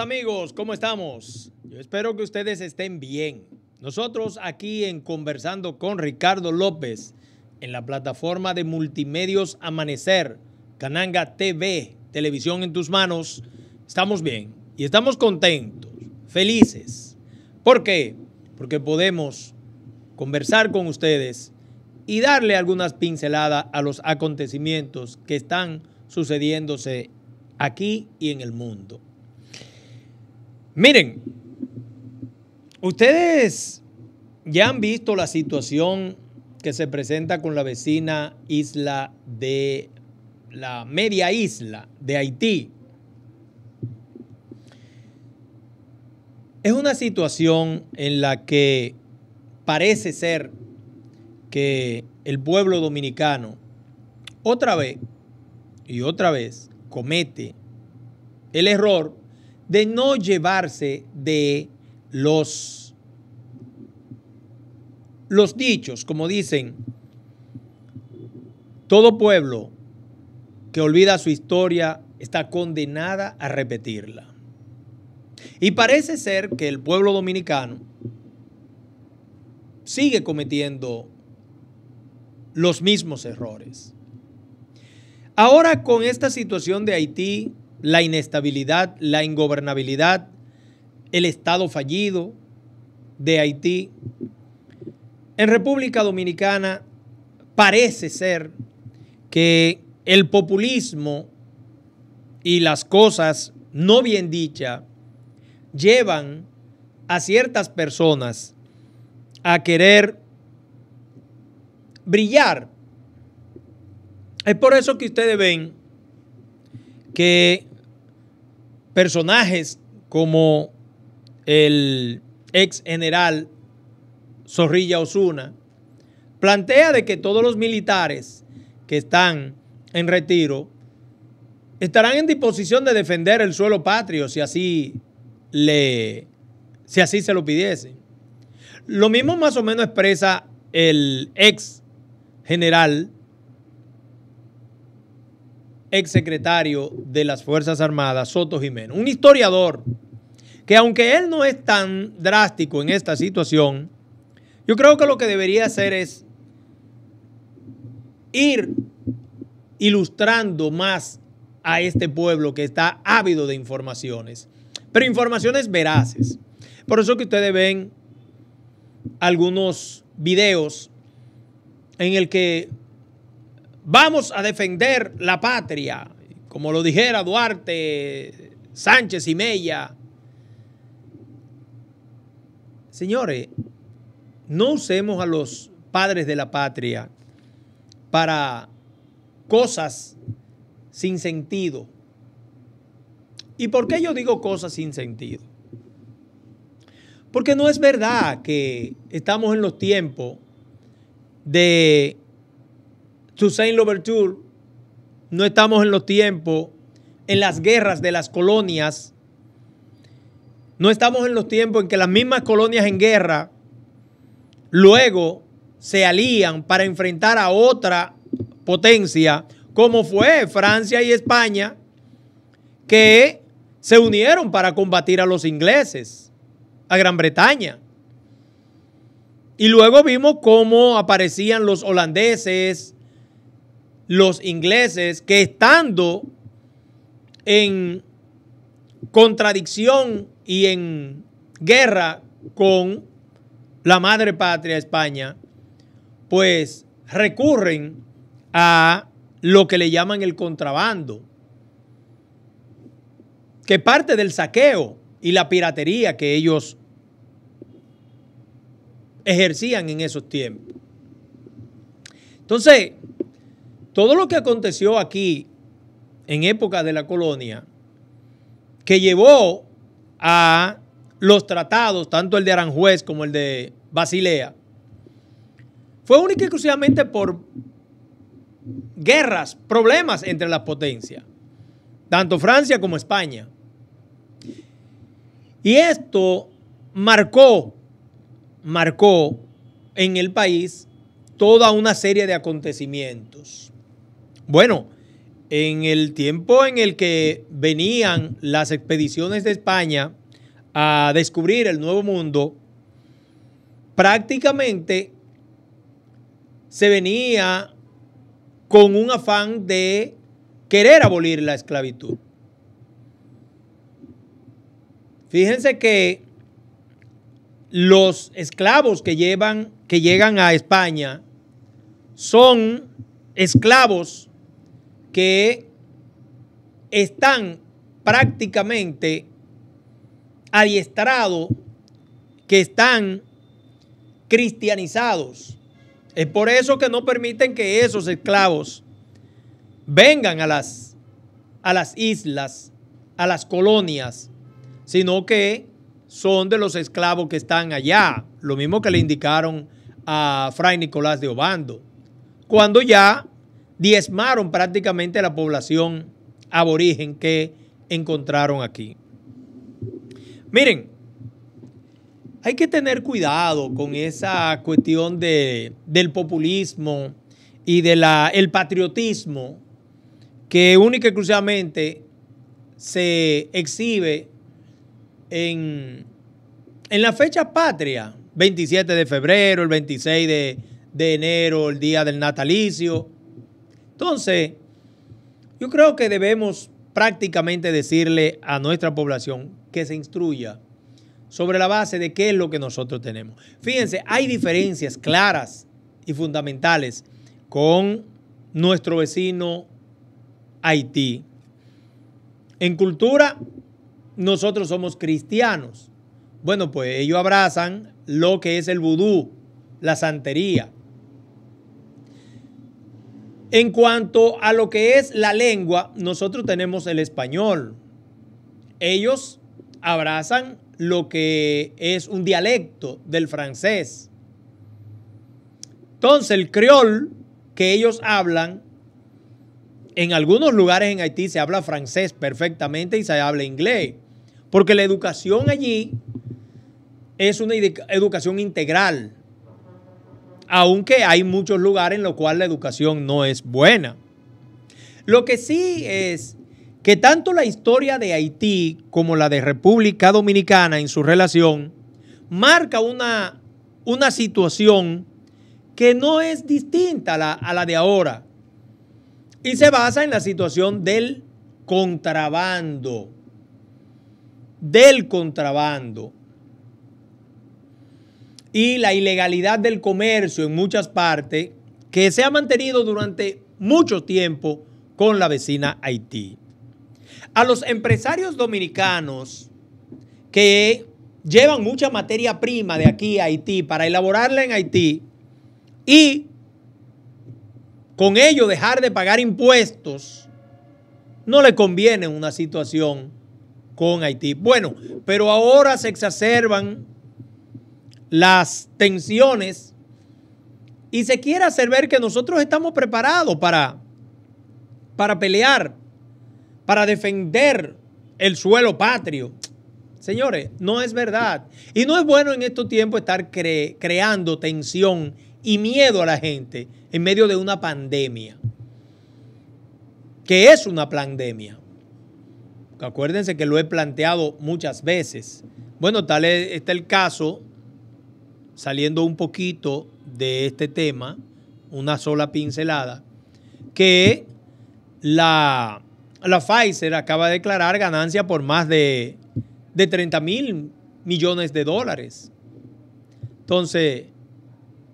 amigos, ¿cómo estamos? Yo espero que ustedes estén bien. Nosotros aquí en Conversando con Ricardo López, en la plataforma de multimedios Amanecer, Cananga TV, Televisión en tus manos, estamos bien y estamos contentos, felices. ¿Por qué? Porque podemos conversar con ustedes y darle algunas pinceladas a los acontecimientos que están sucediéndose aquí y en el mundo. Miren, ustedes ya han visto la situación que se presenta con la vecina isla de la media isla de Haití. Es una situación en la que parece ser que el pueblo dominicano otra vez y otra vez comete el error de no llevarse de los, los dichos, como dicen, todo pueblo que olvida su historia está condenada a repetirla. Y parece ser que el pueblo dominicano sigue cometiendo los mismos errores. Ahora con esta situación de Haití, la inestabilidad, la ingobernabilidad, el Estado fallido de Haití. En República Dominicana parece ser que el populismo y las cosas no bien dichas llevan a ciertas personas a querer brillar. Es por eso que ustedes ven que personajes como el ex general Zorrilla Osuna, plantea de que todos los militares que están en retiro estarán en disposición de defender el suelo patrio si así, le, si así se lo pidiese. Lo mismo más o menos expresa el ex general secretario de las Fuerzas Armadas, Soto Jiménez, un historiador que aunque él no es tan drástico en esta situación, yo creo que lo que debería hacer es ir ilustrando más a este pueblo que está ávido de informaciones, pero informaciones veraces. Por eso que ustedes ven algunos videos en el que Vamos a defender la patria, como lo dijera Duarte, Sánchez y Mella. Señores, no usemos a los padres de la patria para cosas sin sentido. ¿Y por qué yo digo cosas sin sentido? Porque no es verdad que estamos en los tiempos de Toussaint Louverture, no estamos en los tiempos, en las guerras de las colonias, no estamos en los tiempos en que las mismas colonias en guerra luego se alían para enfrentar a otra potencia, como fue Francia y España, que se unieron para combatir a los ingleses, a Gran Bretaña. Y luego vimos cómo aparecían los holandeses, los ingleses que estando en contradicción y en guerra con la madre patria España, pues recurren a lo que le llaman el contrabando, que parte del saqueo y la piratería que ellos ejercían en esos tiempos. Entonces, todo lo que aconteció aquí en época de la colonia, que llevó a los tratados, tanto el de Aranjuez como el de Basilea, fue única y exclusivamente por guerras, problemas entre las potencias, tanto Francia como España. Y esto marcó, marcó en el país toda una serie de acontecimientos. Bueno, en el tiempo en el que venían las expediciones de España a descubrir el Nuevo Mundo, prácticamente se venía con un afán de querer abolir la esclavitud. Fíjense que los esclavos que, llevan, que llegan a España son esclavos que están prácticamente adiestrados, que están cristianizados. Es por eso que no permiten que esos esclavos vengan a las, a las islas, a las colonias, sino que son de los esclavos que están allá, lo mismo que le indicaron a Fray Nicolás de Obando, cuando ya diezmaron prácticamente la población aborigen que encontraron aquí. Miren, hay que tener cuidado con esa cuestión del populismo y del patriotismo que única y exclusivamente se exhibe en, la fecha patria, 27 de febrero, el 26 de, de enero, el día del natalicio entonces, yo creo que debemos prácticamente decirle a nuestra población que se instruya sobre la base de qué es lo que nosotros tenemos. Fíjense, hay diferencias claras y fundamentales con nuestro vecino Haití. En cultura, nosotros somos cristianos. Bueno, pues ellos abrazan lo que es el vudú, la santería. En cuanto a lo que es la lengua, nosotros tenemos el español. Ellos abrazan lo que es un dialecto del francés. Entonces, el criol que ellos hablan, en algunos lugares en Haití se habla francés perfectamente y se habla inglés, porque la educación allí es una educación integral aunque hay muchos lugares en los cuales la educación no es buena. Lo que sí es que tanto la historia de Haití como la de República Dominicana en su relación marca una, una situación que no es distinta a la de ahora y se basa en la situación del contrabando, del contrabando y la ilegalidad del comercio en muchas partes que se ha mantenido durante mucho tiempo con la vecina Haití. A los empresarios dominicanos que llevan mucha materia prima de aquí a Haití para elaborarla en Haití y con ello dejar de pagar impuestos, no le conviene una situación con Haití. Bueno, pero ahora se exacerban las tensiones y se quiere hacer ver que nosotros estamos preparados para, para pelear, para defender el suelo patrio. Señores, no es verdad. Y no es bueno en estos tiempos estar creando tensión y miedo a la gente en medio de una pandemia, que es una pandemia. Acuérdense que lo he planteado muchas veces. Bueno, tal está el caso saliendo un poquito de este tema, una sola pincelada, que la, la Pfizer acaba de declarar ganancia por más de, de 30 mil millones de dólares. Entonces,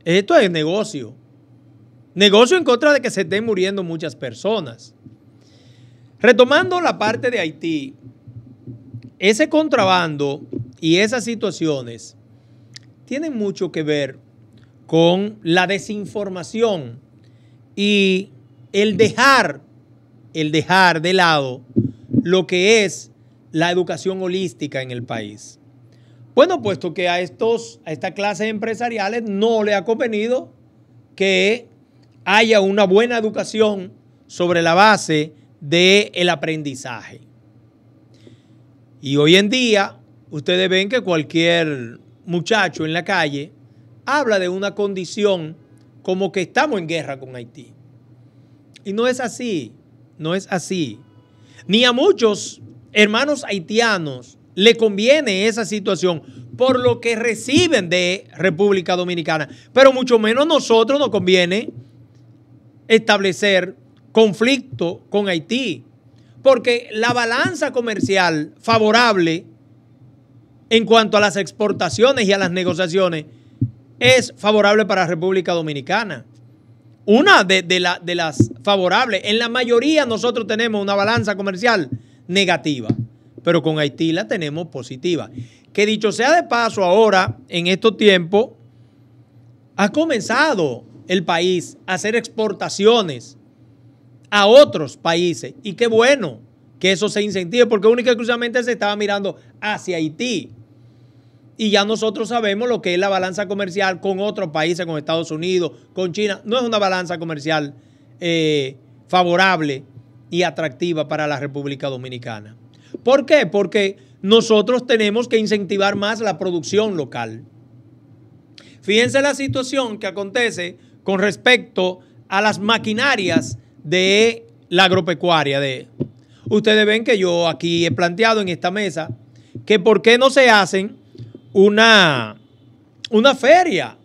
esto es negocio. Negocio en contra de que se estén muriendo muchas personas. Retomando la parte de Haití, ese contrabando y esas situaciones tiene mucho que ver con la desinformación y el dejar, el dejar de lado lo que es la educación holística en el país. Bueno, puesto que a, estos, a esta clase empresariales no le ha convenido que haya una buena educación sobre la base del el aprendizaje. Y hoy en día, ustedes ven que cualquier muchacho en la calle habla de una condición como que estamos en guerra con Haití. Y no es así, no es así. Ni a muchos hermanos haitianos le conviene esa situación por lo que reciben de República Dominicana. Pero mucho menos a nosotros nos conviene establecer conflicto con Haití, porque la balanza comercial favorable en cuanto a las exportaciones y a las negociaciones es favorable para República Dominicana. Una de, las favorables. En la mayoría nosotros tenemos una balanza comercial negativa, pero con Haití la tenemos positiva. Que dicho sea de paso, ahora, en estos tiempos, ha comenzado el país a hacer exportaciones a otros países. Y qué bueno, eso se incentive, porque únicamente se estaba mirando hacia Haití. Y ya nosotros sabemos lo que es la balanza comercial con otros países, con Estados Unidos, con China. No es una balanza comercial eh, favorable y atractiva para la República Dominicana. ¿Por qué? Porque nosotros tenemos que incentivar más la producción local. Fíjense la situación que acontece con respecto a las maquinarias de la agropecuaria, de, ustedes ven que yo aquí he planteado en esta mesa que por qué no se hacen una, una feria.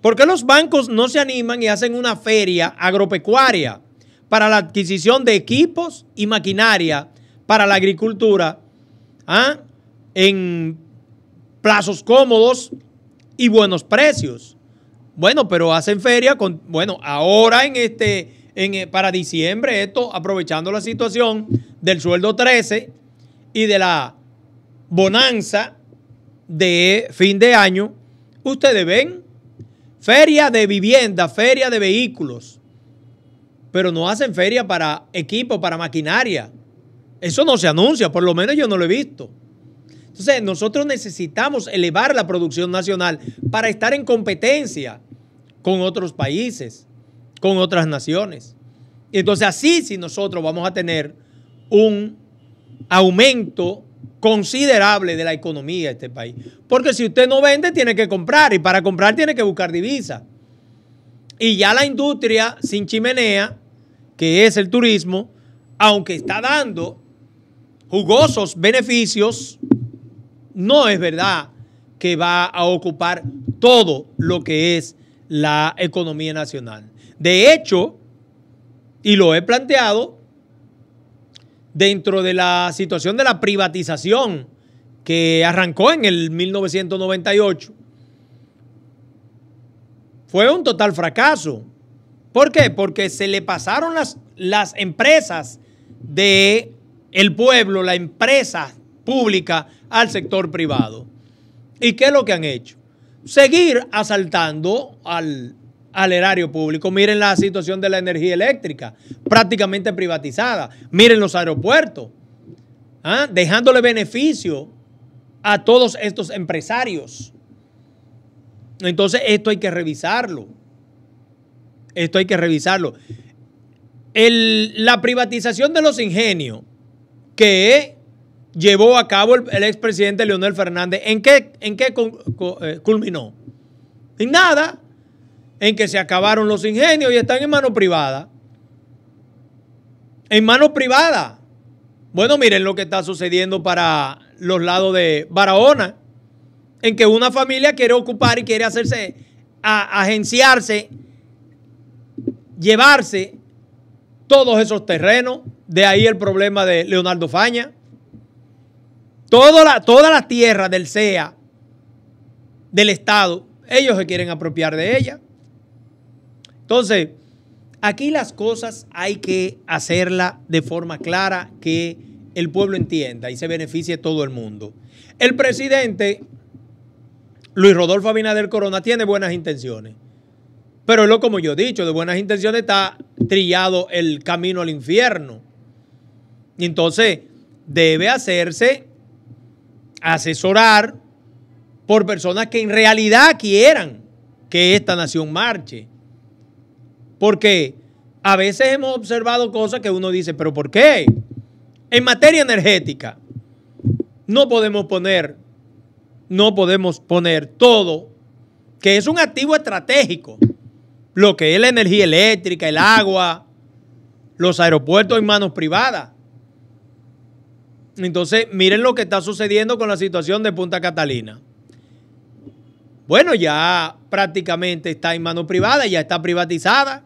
¿Por qué los bancos no se animan y hacen una feria agropecuaria para la adquisición de equipos y maquinaria para la agricultura ah, en plazos cómodos y buenos precios? Bueno, pero hacen feria con, bueno, ahora en este eh, para diciembre, esto aprovechando la situación del sueldo 13 y de la bonanza de fin de año, ustedes ven feria de vivienda, feria de vehículos, pero no hacen feria para equipo, para maquinaria. Eso no se anuncia, por lo menos yo no lo he visto. Entonces, nosotros necesitamos elevar la producción nacional para estar en competencia con otros países con otras naciones. Entonces así si nosotros vamos a tener un aumento considerable de la economía de este país. Porque si usted no vende, tiene que comprar y para comprar tiene que buscar divisas. Y ya la industria sin chimenea, que es el turismo, aunque está dando jugosos beneficios, no es verdad que va a ocupar todo lo que es la economía nacional. De hecho, y lo he planteado, dentro de la situación de la privatización que arrancó en el 1998, fue un total fracaso. ¿Por qué? Porque se le pasaron las, las empresas del el pueblo, la empresa pública, al sector privado. ¿Y qué es lo que han hecho? Seguir asaltando al al erario público. Miren la situación de la energía eléctrica, prácticamente privatizada. Miren los aeropuertos, ¿ah? dejándole beneficio a todos estos empresarios. Entonces, esto hay que revisarlo. Esto hay que revisarlo. la privatización de los ingenios que llevó a cabo el, ex expresidente Leonel Fernández, ¿en qué, en qué eh, culminó? En nada en que se acabaron los ingenios y están en mano privada. En mano privada. Bueno, miren lo que está sucediendo para los lados de Barahona, en que una familia quiere ocupar y quiere hacerse, agenciarse, llevarse todos esos terrenos. De ahí el problema de Leonardo Faña. toda la tierra del SEA, del Estado, ellos se quieren apropiar de ella. Entonces, aquí las cosas hay que hacerlas de forma clara, que el pueblo entienda y se beneficie todo el mundo. El presidente Luis Rodolfo Abinader Corona tiene buenas intenciones. Pero es lo como yo he dicho, de buenas intenciones está trillado el camino al infierno. Y entonces debe hacerse asesorar por personas que en realidad quieran que esta nación marche. Porque a veces hemos observado cosas que uno dice, pero ¿por qué? En materia energética, no podemos poner, no podemos poner todo, que es un activo estratégico, lo que es la energía eléctrica, el agua, los aeropuertos en manos privadas. Entonces, miren lo que está sucediendo con la situación de Punta Catalina. Bueno, ya prácticamente está en manos privadas, ya está privatizada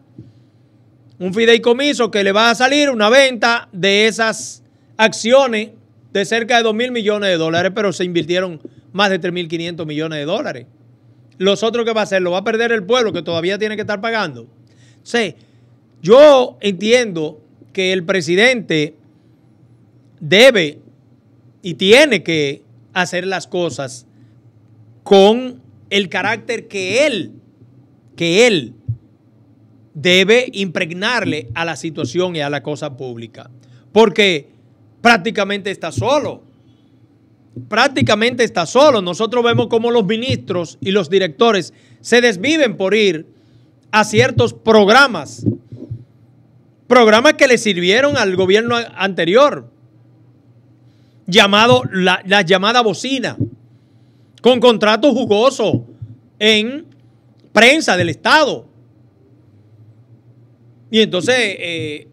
un fideicomiso que le va a salir una venta de esas acciones de cerca de 2 mil millones de dólares, pero se invirtieron más de 3.500 millones de dólares. Los otros qué va a hacer, lo va a perder el pueblo que todavía tiene que estar pagando. Sí, yo entiendo que el presidente debe y tiene que hacer las cosas con el carácter que él, que él debe impregnarle a la situación y a la cosa pública. Porque prácticamente está solo. Prácticamente está solo. Nosotros vemos cómo los ministros y los directores se desviven por ir a ciertos programas. Programas que le sirvieron al gobierno anterior. Llamado la, llamada bocina. Con contrato jugoso en prensa del Estado y entonces, eh,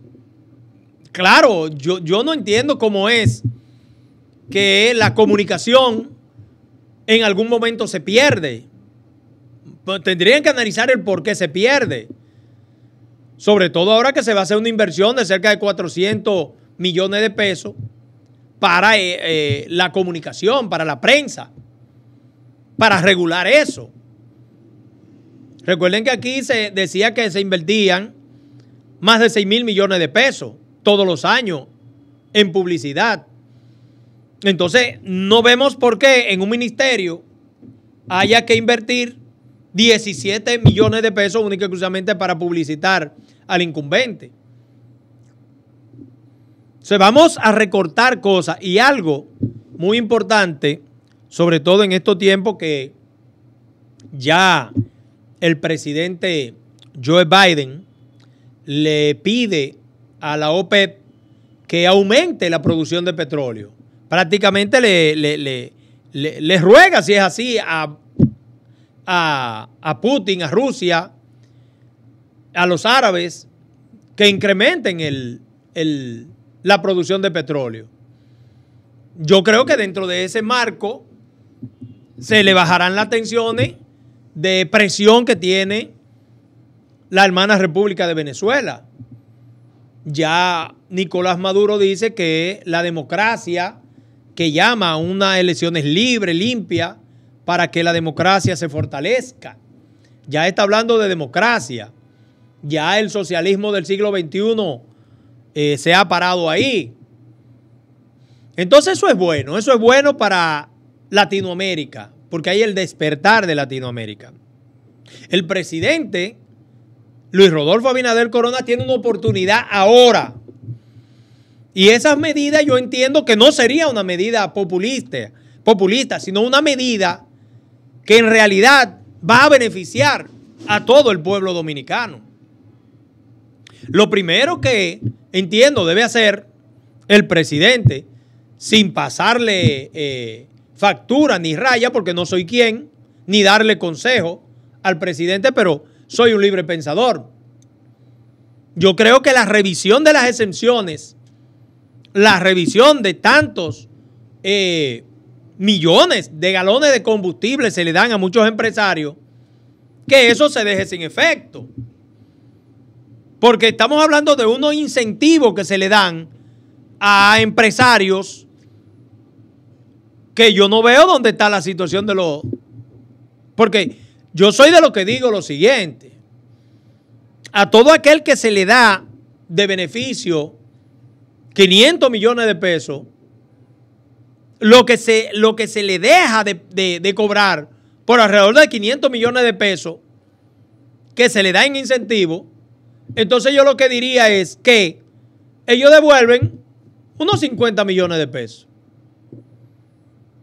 claro, yo, yo no entiendo cómo es que la comunicación en algún momento se pierde. Pues, tendrían que analizar el por qué se pierde. Sobre todo ahora que se va a hacer una inversión de cerca de 400 millones de pesos para eh, eh, la comunicación, para la prensa, para regular eso. Recuerden que aquí se decía que se invertían más de 6 mil millones de pesos todos los años en publicidad. Entonces, no vemos por qué en un ministerio haya que invertir 17 millones de pesos Únicamente para publicitar al incumbente. O sea, vamos a recortar cosas y algo muy importante, sobre todo en estos tiempos que ya el presidente Joe Biden le pide a la OPEP que aumente la producción de petróleo. Prácticamente le, le, ruega, si es así, a, Putin, a Rusia, a los árabes, que incrementen el, la producción de petróleo. Yo creo que dentro de ese marco se le bajarán las tensiones de presión que tiene la hermana República de Venezuela. Ya Nicolás Maduro dice que la democracia, que llama a unas elecciones libres, limpias, para que la democracia se fortalezca. Ya está hablando de democracia. Ya el socialismo del siglo XXI eh, se ha parado ahí. Entonces eso es bueno, eso es bueno para Latinoamérica, porque hay el despertar de Latinoamérica. El presidente Luis Rodolfo Abinader Corona tiene una oportunidad ahora. Y esas medidas yo entiendo que no sería una medida populista, populista, sino una medida que en realidad va a beneficiar a todo el pueblo dominicano. Lo primero que entiendo debe hacer el presidente, sin pasarle eh, factura ni raya, porque no soy quien, ni darle consejo al presidente, pero soy un libre pensador. Yo creo que la revisión de las exenciones, la revisión de tantos eh, millones de galones de combustible se le dan a muchos empresarios, que eso se deje sin efecto. Porque estamos hablando de unos incentivos que se le dan a empresarios que yo no veo dónde está la situación de los... Porque yo soy de lo que digo lo siguiente. A todo aquel que se le da de beneficio 500 millones de pesos, lo que se, lo que se le deja de, cobrar por alrededor de 500 millones de pesos que se le da en incentivo, entonces yo lo que diría es que ellos devuelven unos 50 millones de pesos.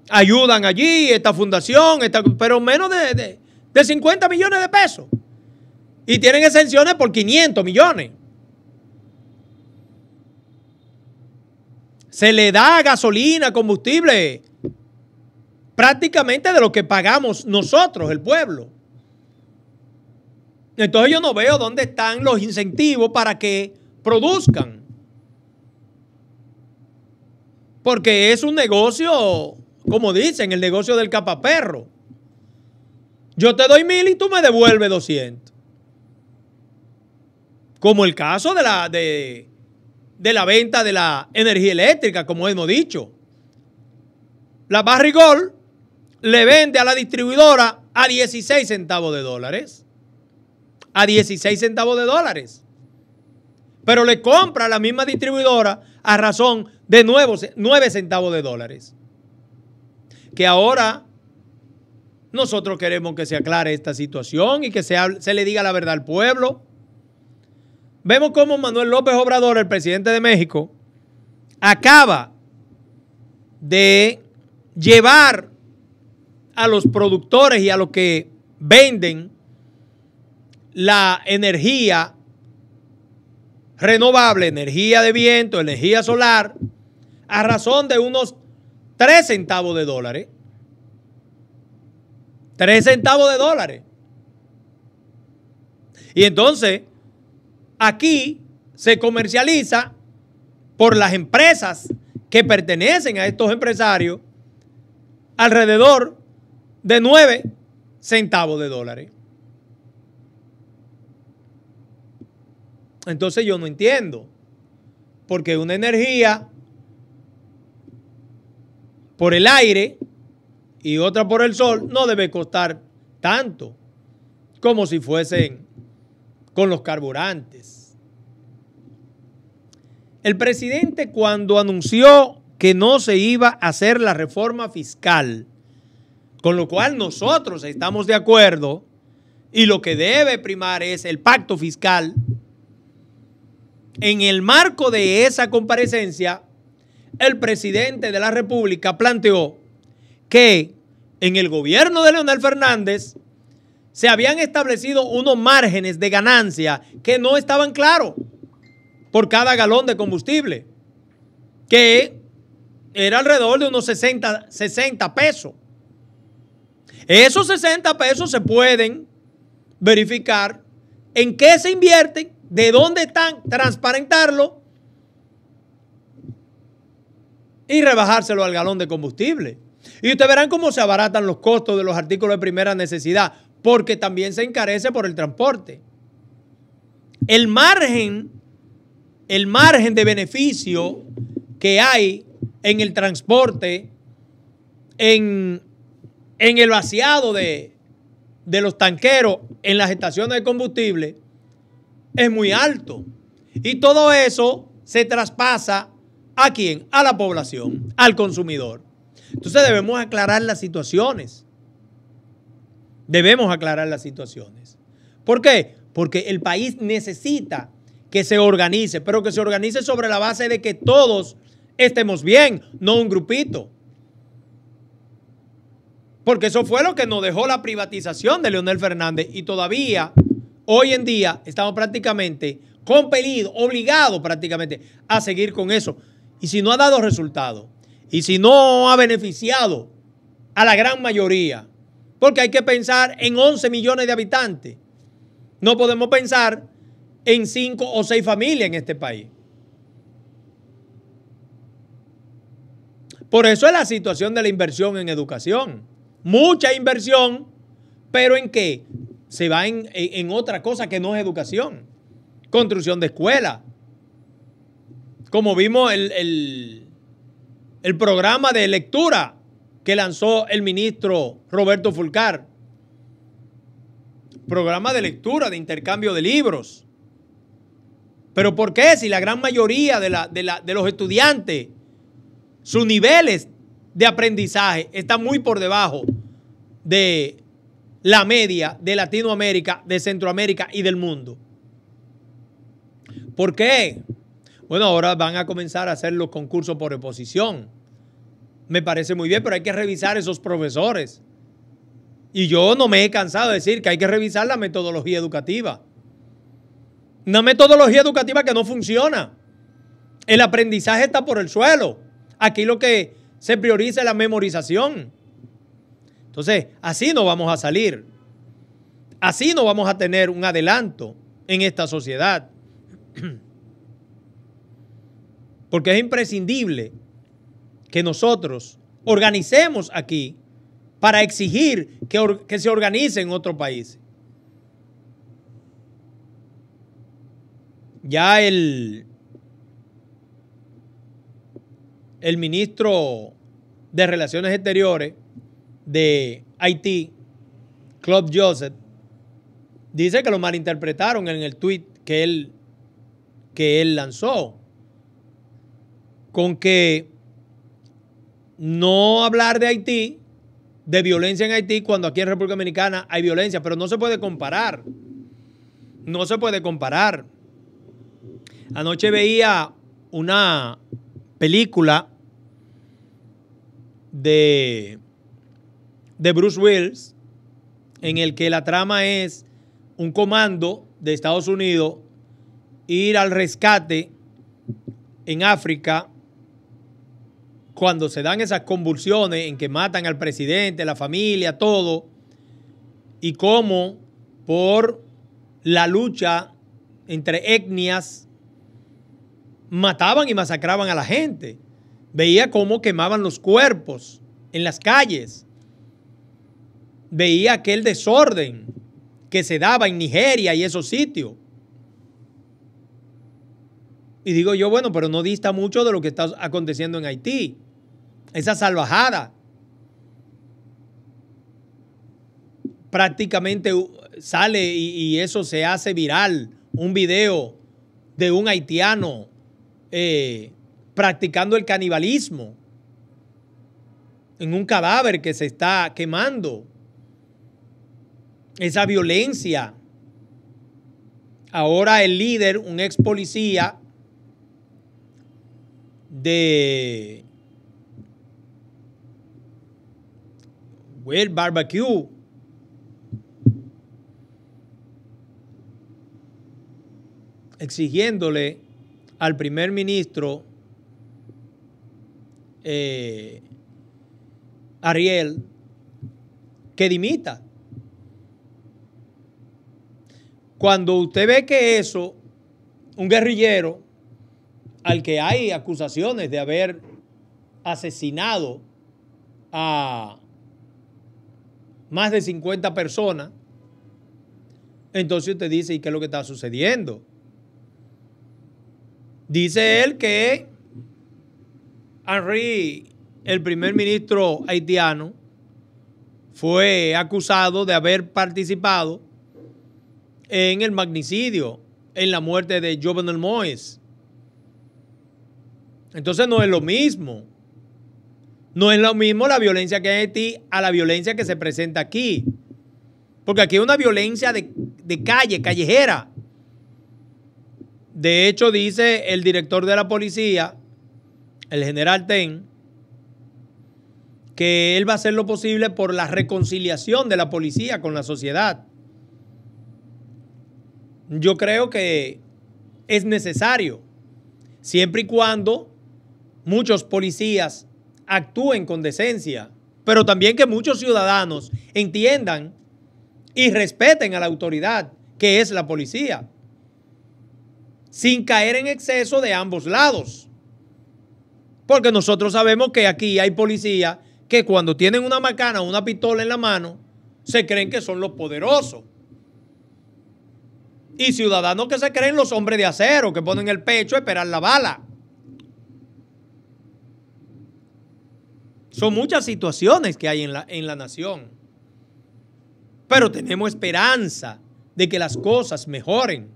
Ayudan allí, esta fundación, esta, pero menos de de 50 millones de pesos. Y tienen exenciones por 500 millones. Se le da gasolina, combustible, prácticamente de lo que pagamos nosotros, el pueblo. Entonces yo no veo dónde están los incentivos para que produzcan. Porque es un negocio, como dicen, el negocio del capaperro. Yo te doy mil y tú me devuelves 200. Como el caso de la, de, la venta de la energía eléctrica, como hemos dicho. La Barrigol le vende a la distribuidora a 16 centavos de dólares. A 16 centavos de dólares. Pero le compra a la misma distribuidora a razón de 9 centavos de dólares. Que ahora nosotros queremos que se aclare esta situación y que se, se le diga la verdad al pueblo. Vemos cómo Manuel López Obrador, el presidente de México, acaba de llevar a los productores y a los que venden la energía renovable, energía de viento, energía solar, a razón de unos 3 centavos de dólares. 3 centavos de dólares. Y entonces, aquí se comercializa por las empresas que pertenecen a estos empresarios alrededor de 9 centavos de dólares. Entonces yo no entiendo, porque una energía por el aire y otra por el sol, no debe costar tanto como si fuesen con los carburantes. El presidente cuando anunció que no se iba a hacer la reforma fiscal, con lo cual nosotros estamos de acuerdo, y lo que debe primar es el pacto fiscal, en el marco de esa comparecencia, el presidente de la República planteó que en el gobierno de Leonel Fernández se habían establecido unos márgenes de ganancia que no estaban claros por cada galón de combustible, que era alrededor de unos 60, 60 pesos. Esos 60 pesos se pueden verificar en qué se invierten, de dónde están, transparentarlo y rebajárselo al galón de combustible. Y ustedes verán cómo se abaratan los costos de los artículos de primera necesidad, porque también se encarece por el transporte. El margen, el margen de beneficio que hay en el transporte, en, el vaciado de, de los tanqueros, en las estaciones de combustible, es muy alto. Y todo eso se traspasa a quién? A la población, al consumidor. Entonces debemos aclarar las situaciones. Debemos aclarar las situaciones. ¿Por qué? Porque el país necesita que se organice, pero que se organice sobre la base de que todos estemos bien, no un grupito. Porque eso fue lo que nos dejó la privatización de Leonel Fernández y todavía hoy en día estamos prácticamente compelidos, obligados prácticamente a seguir con eso. Y si no ha dado resultado, y si no ha beneficiado a la gran mayoría, porque hay que pensar en 11 millones de habitantes. No podemos pensar en 5 o 6 familias en este país. Por eso es la situación de la inversión en educación. Mucha inversión, pero ¿en qué? Se va en, otra cosa que no es educación. Construcción de escuelas. Como vimos el el programa de lectura que lanzó el ministro Roberto Fulcar. Programa de lectura, de intercambio de libros. Pero ¿por qué si la gran mayoría de, los estudiantes, sus niveles de aprendizaje están muy por debajo de la media de Latinoamérica, de Centroamérica y del mundo. ¿Por qué? Bueno, ahora van a comenzar a hacer los concursos por oposición. Me parece muy bien, pero hay que revisar esos profesores. Y yo no me he cansado de decir que hay que revisar la metodología educativa. Una metodología educativa que no funciona. El aprendizaje está por el suelo. Aquí lo que se prioriza es la memorización. Entonces, así no vamos a salir. Así no vamos a tener un adelanto en esta sociedad. Porque es imprescindible que nosotros organicemos aquí para exigir que, se organice en otro país. Ya el, el ministro de Relaciones Exteriores de Haití, Claude Joseph, dice que lo malinterpretaron en el tuit que él, que él lanzó, con que no hablar de Haití, de violencia en Haití, cuando aquí en República Dominicana hay violencia, pero no se puede comparar. No se puede comparar. Anoche veía una película de, de Bruce Wills en el que la trama es un comando de Estados Unidos ir al rescate en África cuando se dan esas convulsiones en que matan al presidente, la familia, todo, y cómo por la lucha entre etnias mataban y masacraban a la gente. Veía cómo quemaban los cuerpos en las calles. Veía aquel desorden que se daba en Nigeria y esos sitios. Y digo yo, bueno, pero no dista mucho de lo que está aconteciendo en Haití esa salvajada. Prácticamente sale y, eso se hace viral, un video de un haitiano eh, practicando el canibalismo en un cadáver que se está quemando. Esa violencia. Ahora el líder, un ex policía de Will Barbecue. Exigiéndole al primer ministro eh, Ariel que dimita. Cuando usted ve que eso, un guerrillero al que hay acusaciones de haber asesinado a más de 50 personas, entonces usted dice, ¿y qué es lo que está sucediendo? Dice él que Henry, el primer ministro haitiano, fue acusado de haber participado en el magnicidio, en la muerte de Jovenel Moïse. Entonces no es lo mismo. No es lo mismo la violencia que hay en Haití a la violencia que se presenta aquí. Porque aquí hay una violencia de, de calle, callejera. De hecho, dice el director de la policía, el general Ten, que él va a hacer lo posible por la reconciliación de la policía con la sociedad. Yo creo que es necesario, siempre y cuando muchos policías actúen con decencia, pero también que muchos ciudadanos entiendan y respeten a la autoridad que es la policía, sin caer en exceso de ambos lados. Porque nosotros sabemos que aquí hay policía que cuando tienen una macana o una pistola en la mano, se creen que son los poderosos. Y ciudadanos que se creen los hombres de acero, que ponen el pecho a esperar la bala. Son muchas situaciones que hay en la, nación. Pero tenemos esperanza de que las cosas mejoren.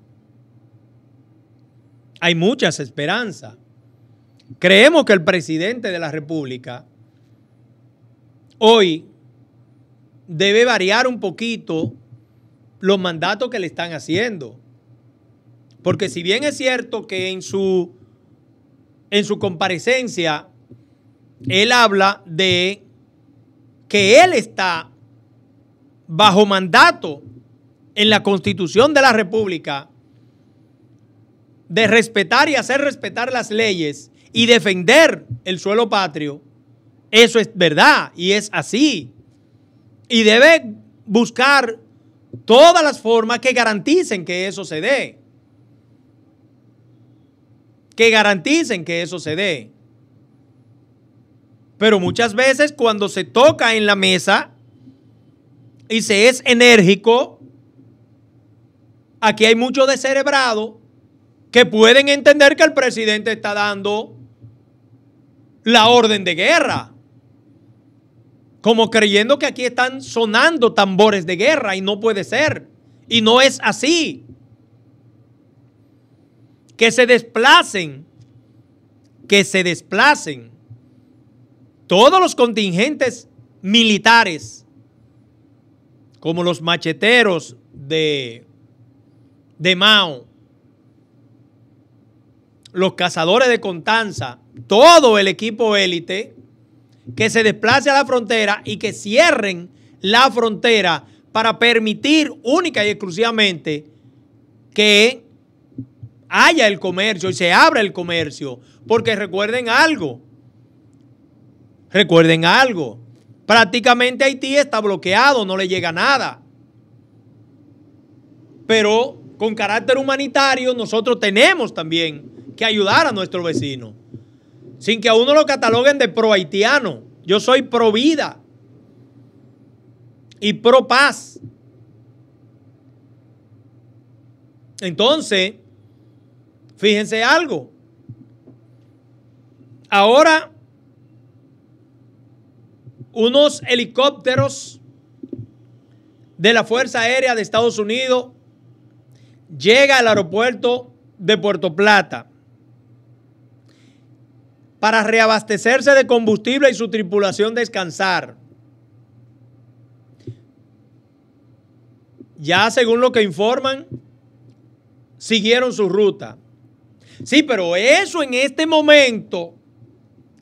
Hay muchas esperanzas. Creemos que el presidente de la República hoy debe variar un poquito los mandatos que le están haciendo. Porque si bien es cierto que en su, en su comparecencia él habla de que él está bajo mandato en la Constitución de la República de respetar y hacer respetar las leyes y defender el suelo patrio, eso es verdad y es así. Y debe buscar todas las formas que garanticen que eso se dé. Que garanticen que eso se dé. Pero muchas veces cuando se toca en la mesa y se es enérgico, aquí hay de descerebrados que pueden entender que el presidente está dando la orden de guerra. Como creyendo que aquí están sonando tambores de guerra y no puede ser. Y no es así. Que se desplacen. Que se desplacen todos los contingentes militares, como los macheteros de, de Mao, los cazadores de Contanza, todo el equipo élite, que se desplace a la frontera y que cierren la frontera para permitir única y exclusivamente que haya el comercio y se abra el comercio. Porque recuerden algo, Recuerden algo, prácticamente Haití está bloqueado, no le llega nada. Pero con carácter humanitario nosotros tenemos también que ayudar a nuestro vecino, sin que a uno lo cataloguen de pro haitiano. Yo soy pro vida y pro paz. Entonces, fíjense algo. Ahora unos helicópteros de la Fuerza Aérea de Estados Unidos llega al aeropuerto de Puerto Plata para reabastecerse de combustible y su tripulación descansar. Ya según lo que informan, siguieron su ruta. Sí, pero eso en este momento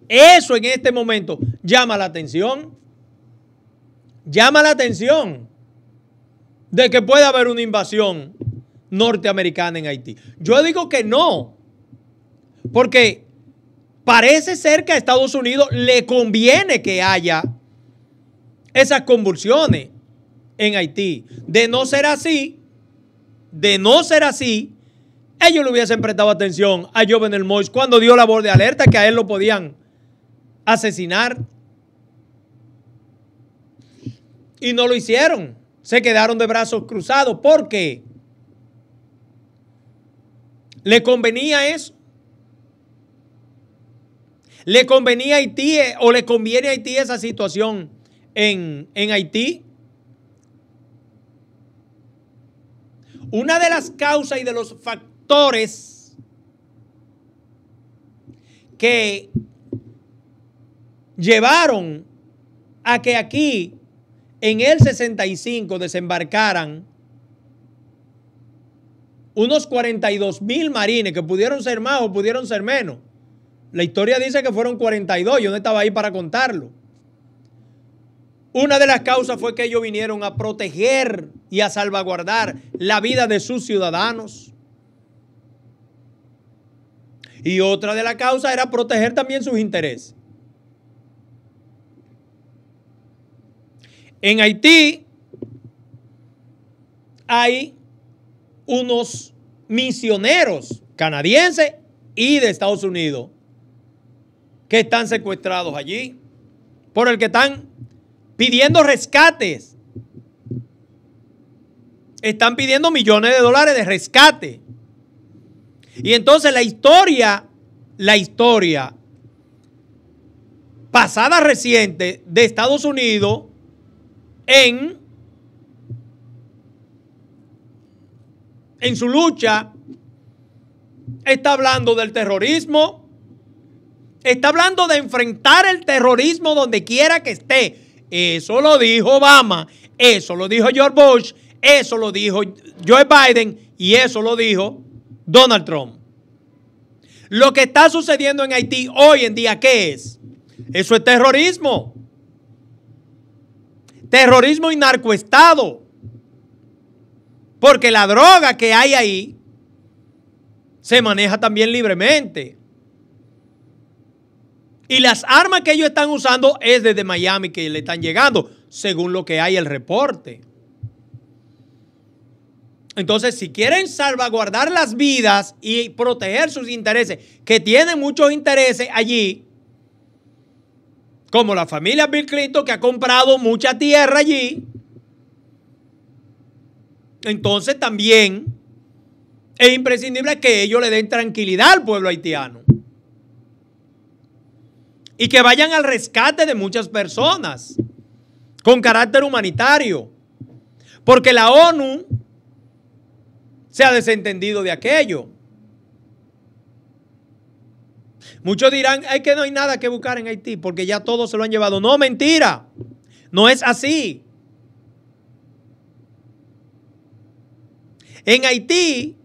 eso en este momento llama la atención. Llama la atención de que pueda haber una invasión norteamericana en Haití. Yo digo que no, porque parece ser que a Estados Unidos le conviene que haya esas convulsiones en Haití. De no ser así, de no ser así, ellos le hubiesen prestado atención a Jovenel Mois cuando dio la voz de alerta que a él lo podían asesinar. Y no lo hicieron. Se quedaron de brazos cruzados porque le convenía eso. ¿Le convenía a Haití eh, o le conviene a Haití esa situación en, en, Haití? Una de las causas y de los factores que llevaron a que aquí en el 65 desembarcaran unos 42 mil marines que pudieron ser más o pudieron ser menos. La historia dice que fueron 42, yo no estaba ahí para contarlo. Una de las causas fue que ellos vinieron a proteger y a salvaguardar la vida de sus ciudadanos. Y otra de las causas era proteger también sus intereses. En Haití hay unos misioneros canadienses y de Estados Unidos que están secuestrados allí, por el que están pidiendo rescates. Están pidiendo millones de dólares de rescate. Y entonces la historia, la historia pasada reciente de Estados Unidos en, en su lucha, está hablando del terrorismo, está hablando de enfrentar el terrorismo donde quiera que esté. Eso lo dijo Obama, eso lo dijo George Bush, eso lo dijo Joe Biden y eso lo dijo Donald Trump. Lo que está sucediendo en Haití hoy en día, ¿qué es? Eso es terrorismo terrorismo y narcoestado. Porque la droga que hay ahí se maneja también libremente. Y las armas que ellos están usando es desde Miami que le están llegando, según lo que hay el reporte. Entonces, si quieren salvaguardar las vidas y proteger sus intereses, que tienen muchos intereses allí, como la familia Bill Clinton que ha comprado mucha tierra allí. Entonces también es imprescindible que ellos le den tranquilidad al pueblo haitiano. Y que vayan al rescate de muchas personas con carácter humanitario. Porque la ONU se ha desentendido de aquello. Muchos dirán, es que no hay nada que buscar en Haití porque ya todos se lo han llevado. No, mentira. No es así. En Haití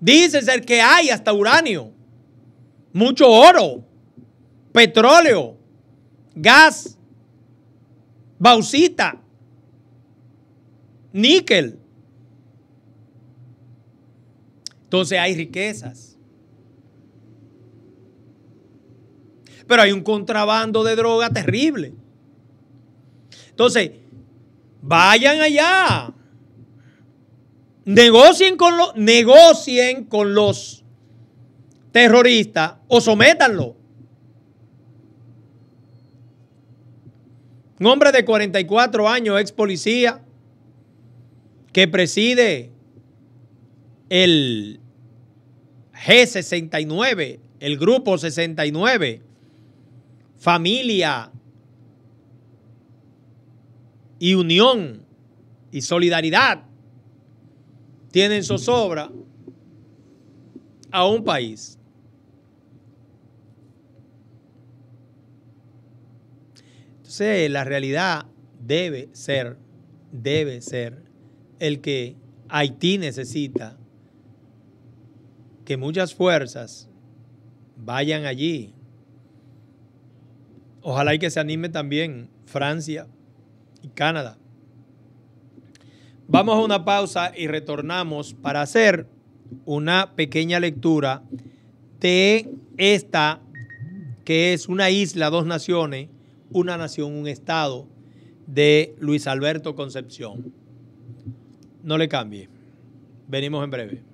dice ser que hay hasta uranio, mucho oro, petróleo, gas, bauxita, níquel. Entonces hay riquezas. Pero hay un contrabando de droga terrible. Entonces, vayan allá. Negocien con, los, negocien con los terroristas o sométanlo. Un hombre de 44 años, ex policía, que preside el G69, el grupo 69, familia y unión y solidaridad tienen zozobra a un país. Entonces, la realidad debe ser, debe ser el que Haití necesita que muchas fuerzas vayan allí. Ojalá y que se anime también Francia y Canadá. Vamos a una pausa y retornamos para hacer una pequeña lectura de esta que es una isla, dos naciones, una nación, un estado de Luis Alberto Concepción. No le cambie. Venimos en breve.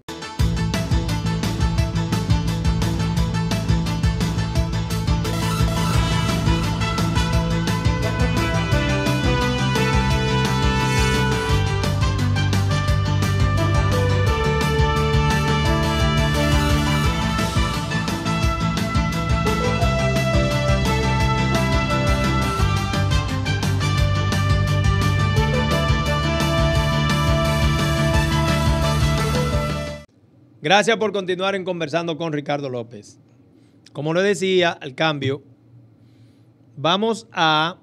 Gracias por continuar en conversando con Ricardo López. Como lo decía, al cambio, vamos a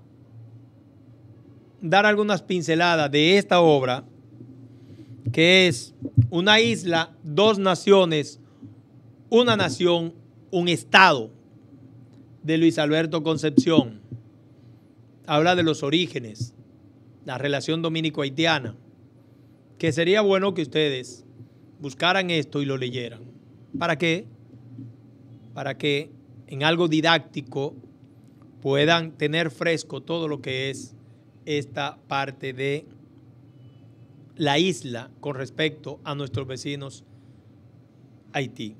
dar algunas pinceladas de esta obra, que es una isla, dos naciones, una nación, un estado, de Luis Alberto Concepción. Habla de los orígenes, la relación dominico-haitiana, que sería bueno que ustedes buscaran esto y lo leyeran. ¿Para qué? Para que en algo didáctico puedan tener fresco todo lo que es esta parte de la isla con respecto a nuestros vecinos Haití.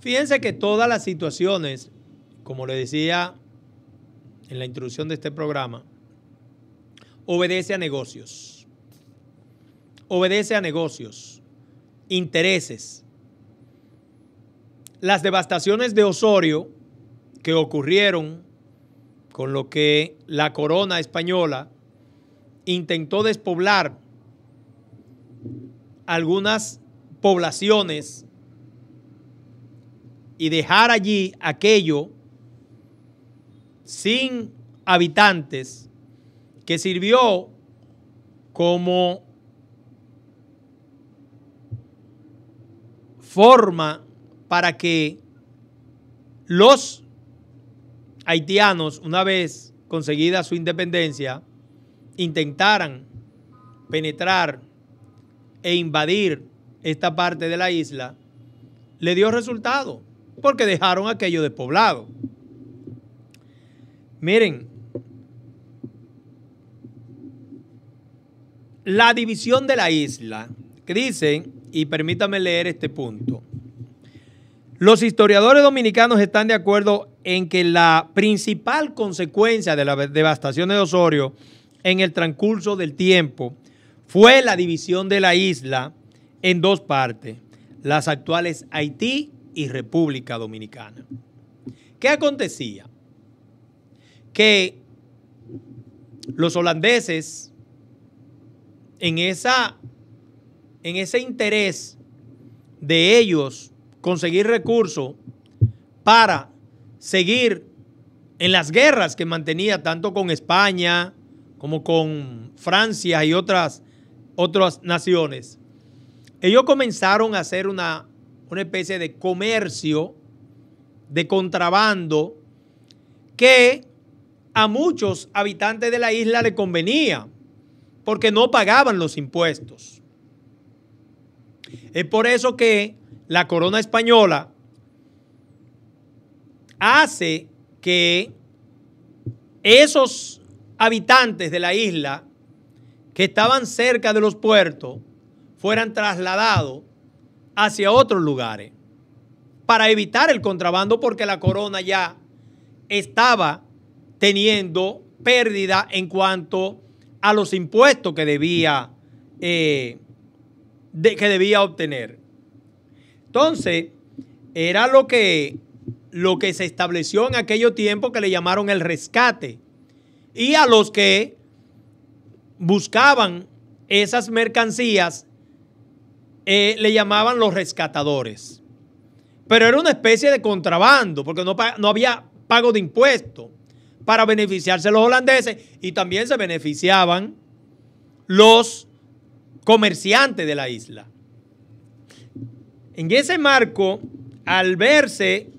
Fíjense que todas las situaciones, como le decía en la introducción de este programa, obedece a negocios obedece a negocios, intereses. Las devastaciones de Osorio que ocurrieron con lo que la corona española intentó despoblar algunas poblaciones y dejar allí aquello sin habitantes que sirvió como forma para que los haitianos, una vez conseguida su independencia, intentaran penetrar e invadir esta parte de la isla, le dio resultado, porque dejaron aquello despoblado. Miren, la división de la isla, que dicen y permítame leer este punto. Los historiadores dominicanos están de acuerdo en que la principal consecuencia de la devastación de Osorio en el transcurso del tiempo fue la división de la isla en dos partes, las actuales Haití y República Dominicana. ¿Qué acontecía? Que los holandeses en esa en ese interés de ellos conseguir recursos para seguir en las guerras que mantenía tanto con España como con Francia y otras, otras naciones, ellos comenzaron a hacer una, una especie de comercio, de contrabando, que a muchos habitantes de la isla le convenía, porque no pagaban los impuestos. Es por eso que la corona española hace que esos habitantes de la isla que estaban cerca de los puertos fueran trasladados hacia otros lugares para evitar el contrabando porque la corona ya estaba teniendo pérdida en cuanto a los impuestos que debía eh, de, que debía obtener. Entonces, era lo que, lo que se estableció en aquellos tiempo que le llamaron el rescate. Y a los que buscaban esas mercancías, eh, le llamaban los rescatadores. Pero era una especie de contrabando, porque no, no había pago de impuestos para beneficiarse los holandeses y también se beneficiaban los comerciante de la isla. En ese marco, al verse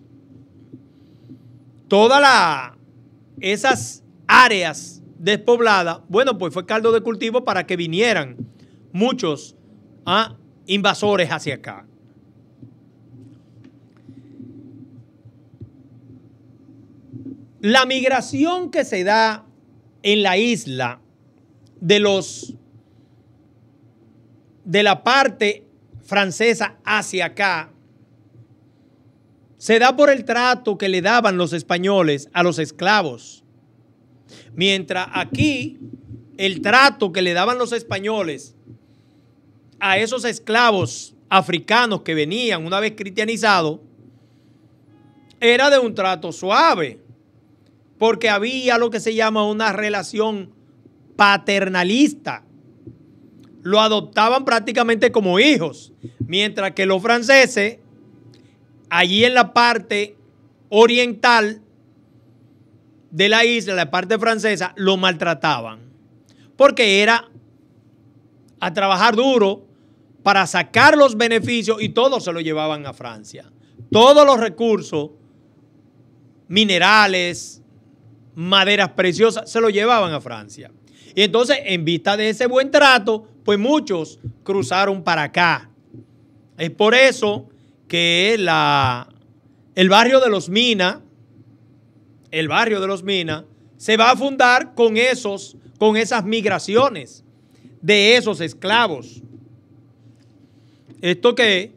todas esas áreas despobladas, bueno, pues fue caldo de cultivo para que vinieran muchos ¿ah? invasores hacia acá. La migración que se da en la isla de los de la parte francesa hacia acá se da por el trato que le daban los españoles a los esclavos. Mientras aquí el trato que le daban los españoles a esos esclavos africanos que venían una vez cristianizados era de un trato suave, porque había lo que se llama una relación paternalista lo adoptaban prácticamente como hijos, mientras que los franceses, allí en la parte oriental de la isla, la parte francesa, lo maltrataban, porque era a trabajar duro para sacar los beneficios y todos se lo llevaban a Francia. Todos los recursos, minerales, maderas preciosas, se lo llevaban a Francia. Y entonces, en vista de ese buen trato, pues muchos cruzaron para acá. Es por eso que la, el barrio de los Minas, el barrio de los Minas, se va a fundar con esos, con esas migraciones de esos esclavos. Esto que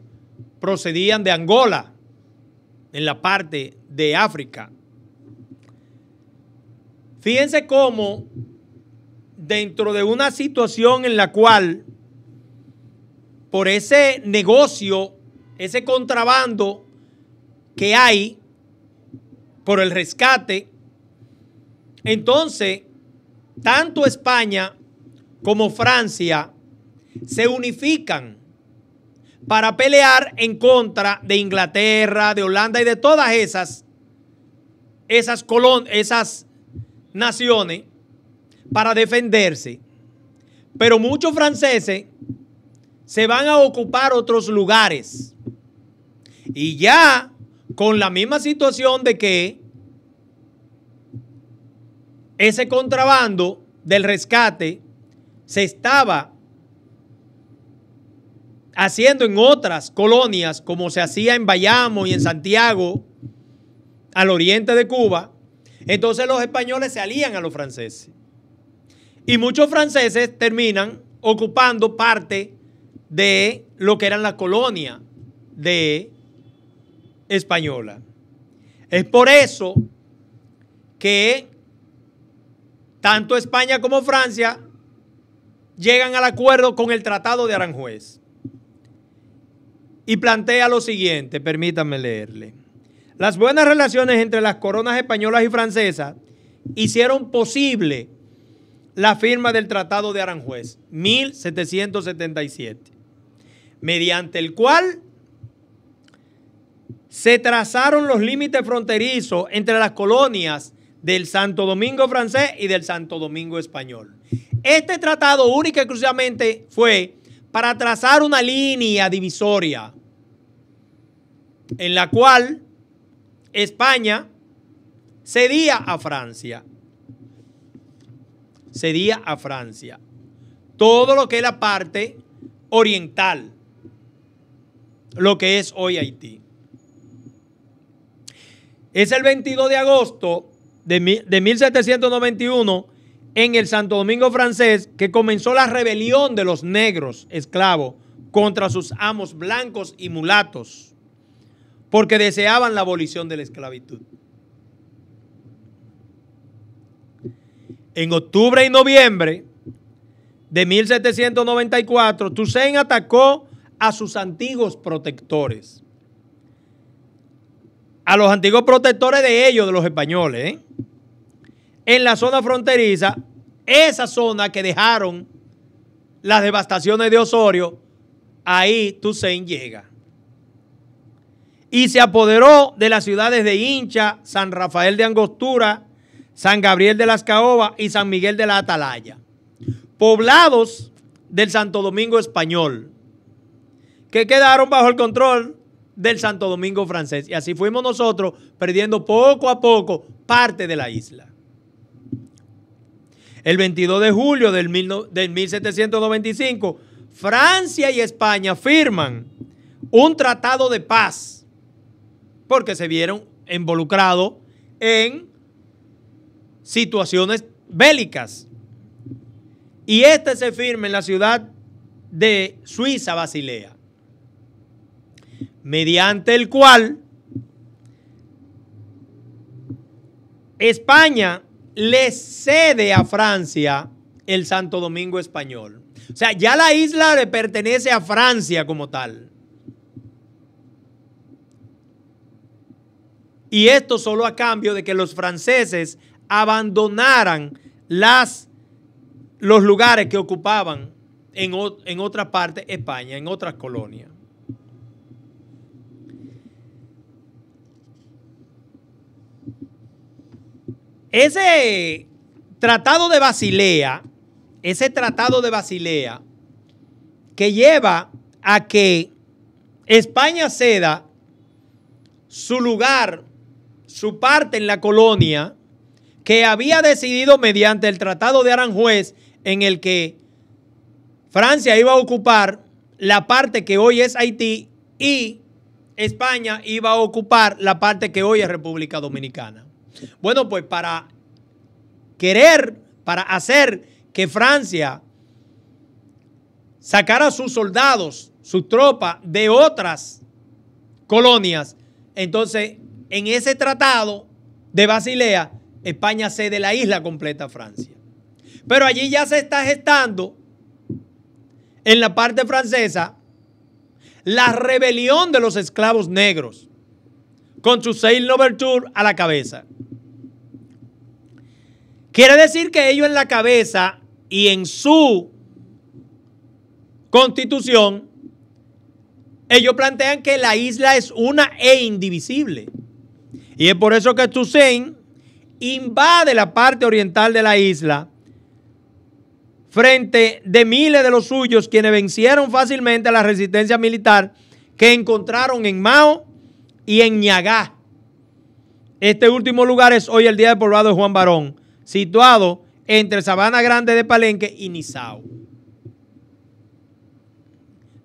procedían de Angola, en la parte de África. Fíjense cómo dentro de una situación en la cual por ese negocio, ese contrabando que hay, por el rescate, entonces tanto España como Francia se unifican para pelear en contra de Inglaterra, de Holanda y de todas esas, esas, esas naciones para defenderse. Pero muchos franceses se van a ocupar otros lugares. Y ya con la misma situación de que ese contrabando del rescate se estaba haciendo en otras colonias, como se hacía en Bayamo y en Santiago, al oriente de Cuba, entonces los españoles se alían a los franceses. Y muchos franceses terminan ocupando parte de lo que era la colonia de española. Es por eso que tanto España como Francia llegan al acuerdo con el Tratado de Aranjuez y plantea lo siguiente, permítanme leerle. Las buenas relaciones entre las coronas españolas y francesas hicieron posible la firma del Tratado de Aranjuez, 1777, mediante el cual se trazaron los límites fronterizos entre las colonias del Santo Domingo francés y del Santo Domingo español. Este tratado única y exclusivamente fue para trazar una línea divisoria en la cual España cedía a Francia Sería a Francia. Todo lo que es la parte oriental, lo que es hoy Haití. Es el 22 de agosto de, de 1791 en el Santo Domingo francés que comenzó la rebelión de los negros esclavos contra sus amos blancos y mulatos porque deseaban la abolición de la esclavitud. en octubre y noviembre de 1794, Toussaint atacó a sus antiguos protectores. A los antiguos protectores de ellos, de los españoles, ¿eh? en la zona fronteriza, esa zona que dejaron las devastaciones de Osorio, ahí Toussaint llega. Y se apoderó de las ciudades de Hincha, San Rafael de Angostura, San Gabriel de las Caobas y San Miguel de la Atalaya. Poblados del Santo Domingo español, que quedaron bajo el control del Santo Domingo francés. Y así fuimos nosotros perdiendo poco a poco parte de la isla. El 22 de julio del, 1795, Francia y España firman un tratado de paz porque se vieron involucrados en situaciones bélicas. Y este se firma en la ciudad de Suiza, Basilea, mediante el cual España le cede a Francia el Santo Domingo español. O sea, ya la isla le pertenece a Francia como tal. Y esto solo a cambio de que los franceses abandonaran las, los lugares que ocupaban en, en otra parte, España, en otras colonias. Ese tratado de Basilea, ese tratado de Basilea, que lleva a que España ceda su lugar, su parte en la colonia, que había decidido mediante el Tratado de Aranjuez en el que Francia iba a ocupar la parte que hoy es Haití y España iba a ocupar la parte que hoy es República Dominicana. Bueno, pues para querer, para hacer que Francia sacara sus soldados, sus tropas de otras colonias, entonces en ese tratado de Basilea España cede la isla completa a Francia. Pero allí ya se está gestando, en la parte francesa, la rebelión de los esclavos negros, con Toussaint Louverture a la cabeza. Quiere decir que ellos en la cabeza y en su constitución, ellos plantean que la isla es una e indivisible. Y es por eso que Toussaint invade la parte oriental de la isla frente de miles de los suyos quienes vencieron fácilmente la resistencia militar que encontraron en Mao y en Ñagá. Este último lugar es hoy el día de poblado de Juan Barón, situado entre Sabana Grande de Palenque y Nizao.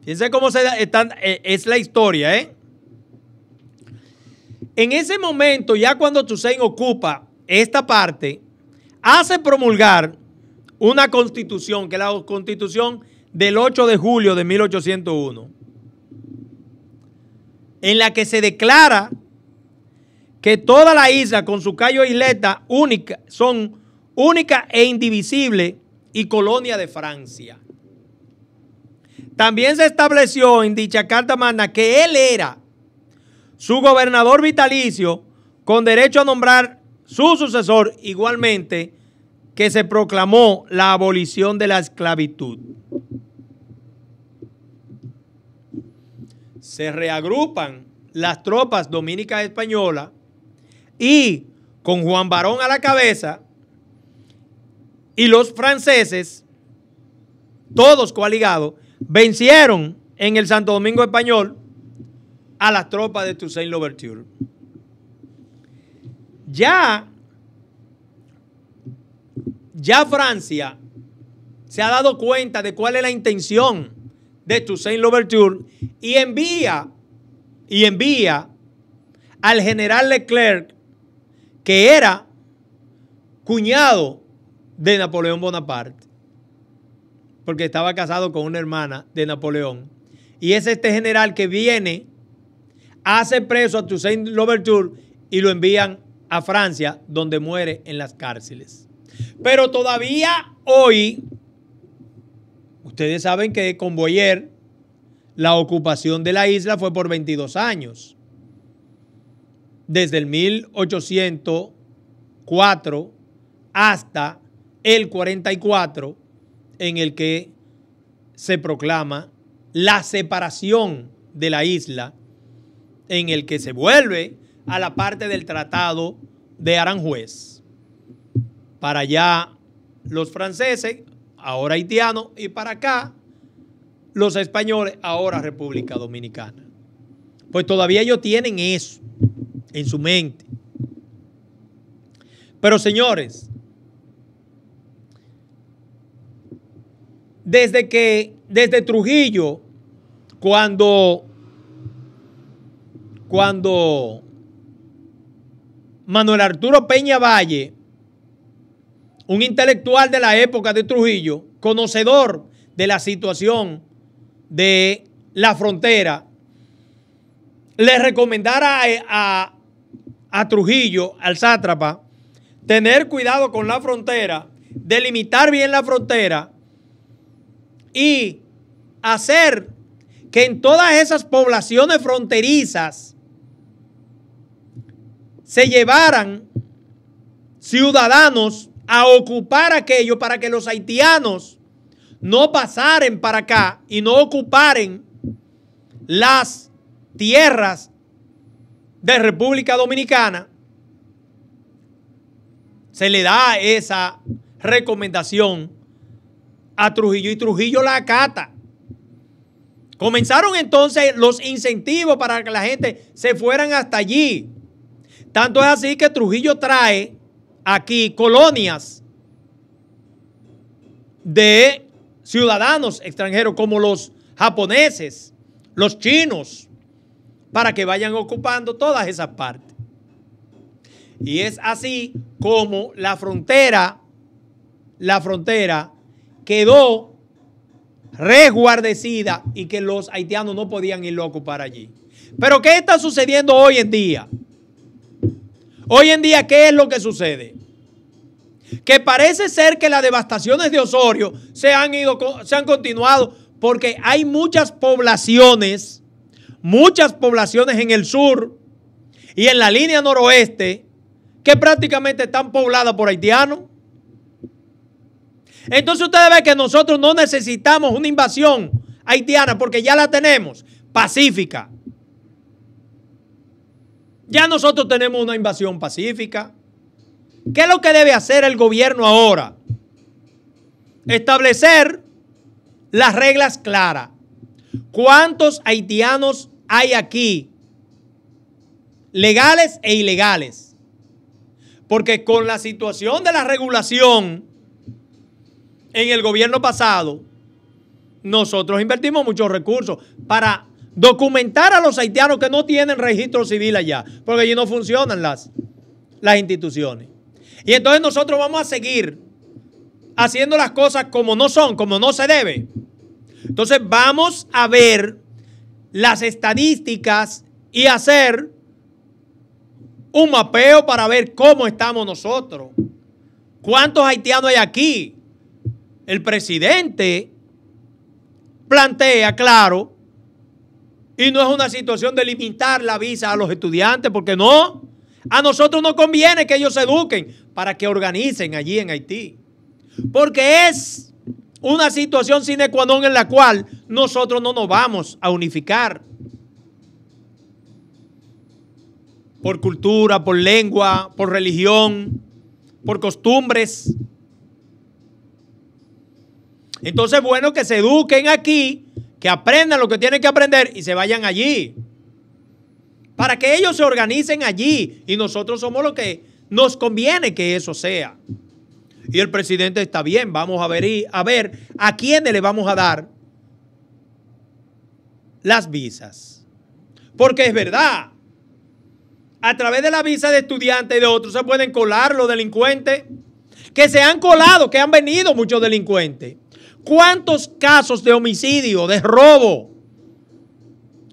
Fíjense cómo se están, eh, es la historia, ¿eh? En ese momento, ya cuando Tusein ocupa esta parte hace promulgar una constitución, que es la constitución del 8 de julio de 1801, en la que se declara que toda la isla con su callo isleta única, son única e indivisible y colonia de Francia. También se estableció en dicha Carta Magna que él era su gobernador vitalicio con derecho a nombrar su sucesor igualmente, que se proclamó la abolición de la esclavitud. Se reagrupan las tropas dominicas españolas y con Juan Barón a la cabeza y los franceses, todos coaligados, vencieron en el Santo Domingo español a las tropas de Toussaint Louverture. Ya, ya Francia se ha dado cuenta de cuál es la intención de Toussaint Louverture y envía, y envía al general Leclerc, que era cuñado de Napoleón Bonaparte, porque estaba casado con una hermana de Napoleón. Y es este general que viene, hace preso a Toussaint Louverture y lo envían a Francia, donde muere en las cárceles. Pero todavía hoy, ustedes saben que con Boyer la ocupación de la isla fue por 22 años. Desde el 1804 hasta el 44, en el que se proclama la separación de la isla, en el que se vuelve a la parte del tratado de Aranjuez. Para allá los franceses, ahora haitianos, y para acá los españoles, ahora República Dominicana. Pues todavía ellos tienen eso en su mente. Pero señores, desde que, desde Trujillo, cuando, cuando Manuel Arturo Peña Valle, un intelectual de la época de Trujillo, conocedor de la situación de la frontera, le recomendara a, Trujillo, al sátrapa, tener cuidado con la frontera, delimitar bien la frontera y hacer que en todas esas poblaciones fronterizas se llevaran ciudadanos a ocupar aquello para que los haitianos no pasaren para acá y no ocuparen las tierras de República Dominicana, se le da esa recomendación a Trujillo y Trujillo la acata. Comenzaron entonces los incentivos para que la gente se fueran hasta allí. Tanto es así que Trujillo trae aquí colonias de ciudadanos extranjeros como los japoneses, los chinos, para que vayan ocupando todas esas partes. Y es así como la frontera, la frontera quedó resguardecida y que los haitianos no podían irlo a ocupar allí. Pero ¿qué está sucediendo hoy en día? Hoy en día, ¿qué es lo que sucede? Que parece ser que las devastaciones de Osorio se han, ido, se han continuado porque hay muchas poblaciones, muchas poblaciones en el sur y en la línea noroeste que prácticamente están pobladas por haitianos. Entonces ustedes ven que nosotros no necesitamos una invasión haitiana porque ya la tenemos, pacífica. Ya nosotros tenemos una invasión pacífica. ¿Qué es lo que debe hacer el gobierno ahora? Establecer las reglas claras. ¿Cuántos haitianos hay aquí? Legales e ilegales. Porque con la situación de la regulación en el gobierno pasado, nosotros invertimos muchos recursos para documentar a los haitianos que no tienen registro civil allá, porque allí no funcionan las, las instituciones. Y entonces nosotros vamos a seguir haciendo las cosas como no son, como no se debe. Entonces vamos a ver las estadísticas y hacer un mapeo para ver cómo estamos nosotros. ¿Cuántos haitianos hay aquí? El presidente plantea, claro, y no es una situación de limitar la visa a los estudiantes, porque no. A nosotros no conviene que ellos se eduquen para que organicen allí en Haití. Porque es una situación sine qua non en la cual nosotros no nos vamos a unificar. Por cultura, por lengua, por religión, por costumbres. Entonces, bueno, que se eduquen aquí que aprendan lo que tienen que aprender y se vayan allí. Para que ellos se organicen allí y nosotros somos los que nos conviene que eso sea. Y el presidente está bien, vamos a ver, a, ver a quiénes le vamos a dar las visas. Porque es verdad, a través de la visa de estudiantes y de otros se pueden colar los delincuentes, que se han colado, que han venido muchos delincuentes. ¿Cuántos casos de homicidio, de robo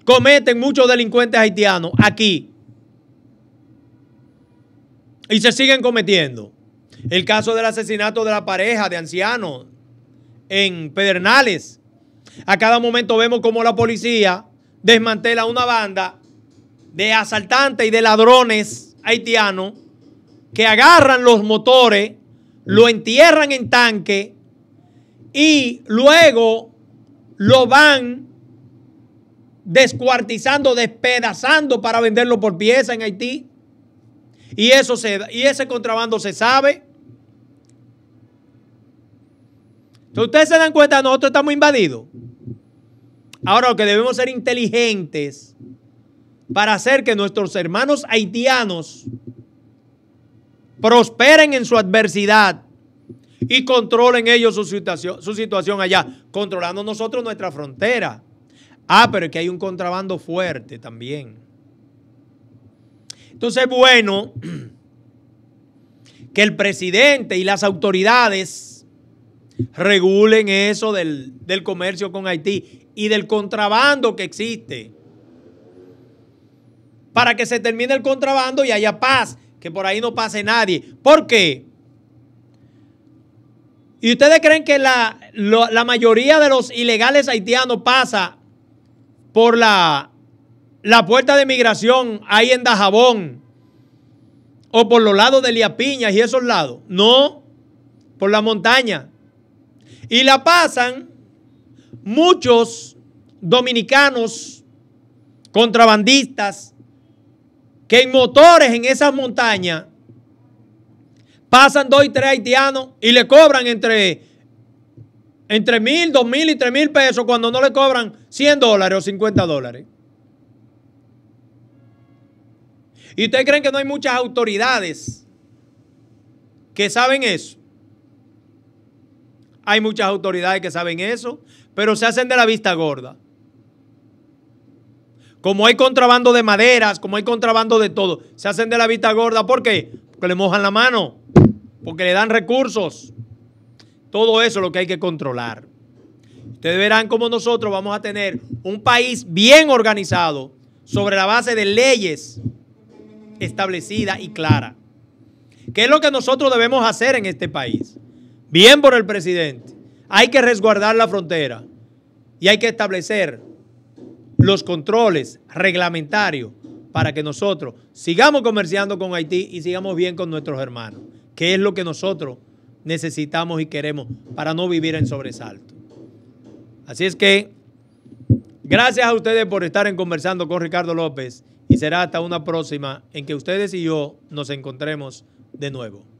cometen muchos delincuentes haitianos aquí? Y se siguen cometiendo. El caso del asesinato de la pareja de ancianos en Pedernales. A cada momento vemos cómo la policía desmantela una banda de asaltantes y de ladrones haitianos que agarran los motores, lo entierran en tanque y luego lo van descuartizando, despedazando para venderlo por pieza en Haití. Y, eso se, y ese contrabando se sabe. ustedes se dan cuenta, nosotros estamos invadidos. Ahora lo que debemos ser inteligentes para hacer que nuestros hermanos haitianos prosperen en su adversidad y controlen ellos su situación, su situación allá, controlando nosotros nuestra frontera. Ah, pero es que hay un contrabando fuerte también. Entonces es bueno que el presidente y las autoridades regulen eso del, del comercio con Haití y del contrabando que existe. Para que se termine el contrabando y haya paz, que por ahí no pase nadie. ¿Por qué? ¿Y ustedes creen que la, mayoría de los ilegales haitianos pasa por la, la puerta de migración ahí en Dajabón o por los lados de Liapiñas y esos lados? No, por la montaña. Y la pasan muchos dominicanos, contrabandistas, que en motores en esas montañas Pasan dos y tres haitianos y le cobran entre, entre mil, dos mil y tres mil pesos cuando no le cobran 100 dólares o 50 dólares. ¿Y ustedes creen que no hay muchas autoridades que saben eso? Hay muchas autoridades que saben eso, pero se hacen de la vista gorda. Como hay contrabando de maderas, como hay contrabando de todo, se hacen de la vista gorda. ¿Por qué? Porque le mojan la mano porque le dan recursos. Todo eso es lo que hay que controlar. Ustedes verán cómo nosotros vamos a tener un país bien organizado sobre la base de leyes establecidas y claras. ¿Qué es lo que nosotros debemos hacer en este país? Bien por el presidente. Hay que resguardar la frontera y hay que establecer los controles reglamentarios para que nosotros sigamos comerciando con Haití y sigamos bien con nuestros hermanos qué es lo que nosotros necesitamos y queremos para no vivir en sobresalto. Así es que, gracias a ustedes por estar en conversando con Ricardo López y será hasta una próxima en que ustedes y yo nos encontremos de nuevo.